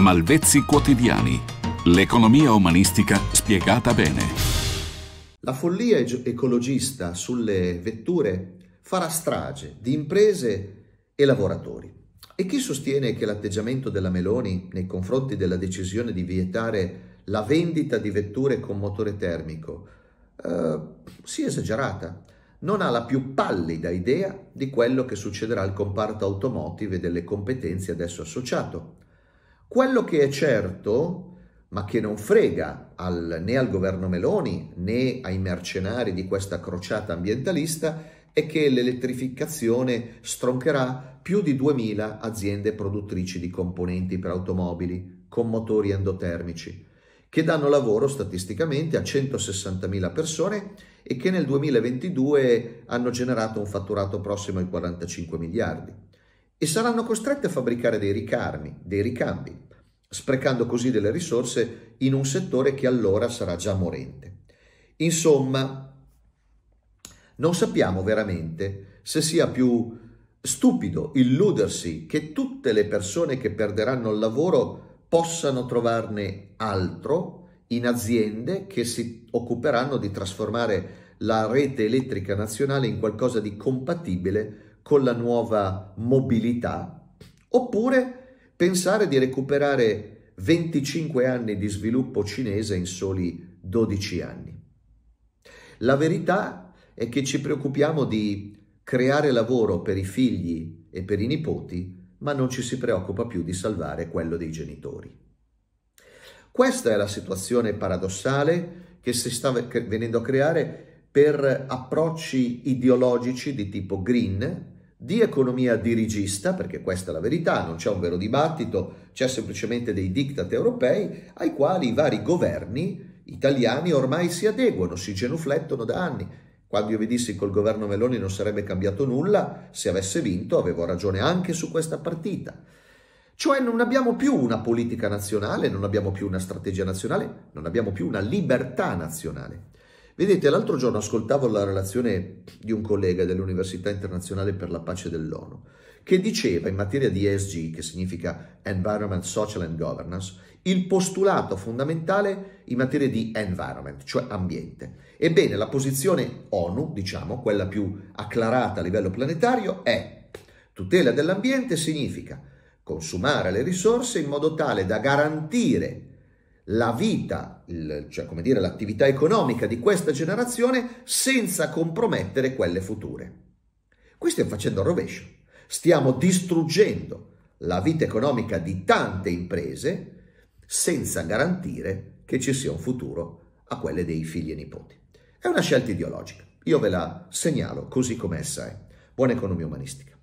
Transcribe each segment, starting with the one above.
Malvezzi quotidiani. L'economia umanistica spiegata bene. La follia ecologista sulle vetture farà strage di imprese e lavoratori. E chi sostiene che l'atteggiamento della Meloni nei confronti della decisione di vietare la vendita di vetture con motore termico eh, sia esagerata, non ha la più pallida idea di quello che succederà al comparto automotive e delle competenze adesso associato quello che è certo, ma che non frega al, né al governo Meloni né ai mercenari di questa crociata ambientalista, è che l'elettrificazione stroncherà più di 2.000 aziende produttrici di componenti per automobili con motori endotermici, che danno lavoro statisticamente a 160.000 persone e che nel 2022 hanno generato un fatturato prossimo ai 45 miliardi e saranno costrette a fabbricare dei ricarmi, dei ricambi, sprecando così delle risorse in un settore che allora sarà già morente. Insomma, non sappiamo veramente se sia più stupido illudersi che tutte le persone che perderanno il lavoro possano trovarne altro in aziende che si occuperanno di trasformare la rete elettrica nazionale in qualcosa di compatibile con la nuova mobilità, oppure pensare di recuperare 25 anni di sviluppo cinese in soli 12 anni. La verità è che ci preoccupiamo di creare lavoro per i figli e per i nipoti, ma non ci si preoccupa più di salvare quello dei genitori. Questa è la situazione paradossale che si sta venendo a creare per approcci ideologici di tipo green, di economia dirigista, perché questa è la verità, non c'è un vero dibattito, c'è semplicemente dei diktat europei ai quali i vari governi italiani ormai si adeguano, si genuflettono da anni. Quando io vi dissi col governo Meloni non sarebbe cambiato nulla, se avesse vinto avevo ragione anche su questa partita. Cioè non abbiamo più una politica nazionale, non abbiamo più una strategia nazionale, non abbiamo più una libertà nazionale. Vedete, l'altro giorno ascoltavo la relazione di un collega dell'Università Internazionale per la Pace dell'ONU, che diceva in materia di ESG, che significa Environment, Social and Governance, il postulato fondamentale in materia di environment, cioè ambiente. Ebbene, la posizione ONU, diciamo, quella più acclarata a livello planetario, è tutela dell'ambiente significa consumare le risorse in modo tale da garantire la vita, il, cioè come dire l'attività economica di questa generazione senza compromettere quelle future. Qui stiamo facendo il rovescio, stiamo distruggendo la vita economica di tante imprese senza garantire che ci sia un futuro a quelle dei figli e nipoti. È una scelta ideologica, io ve la segnalo così come essa è. Buona economia umanistica.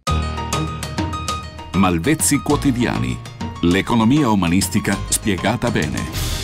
Malvezzi quotidiani L'economia umanistica spiegata bene.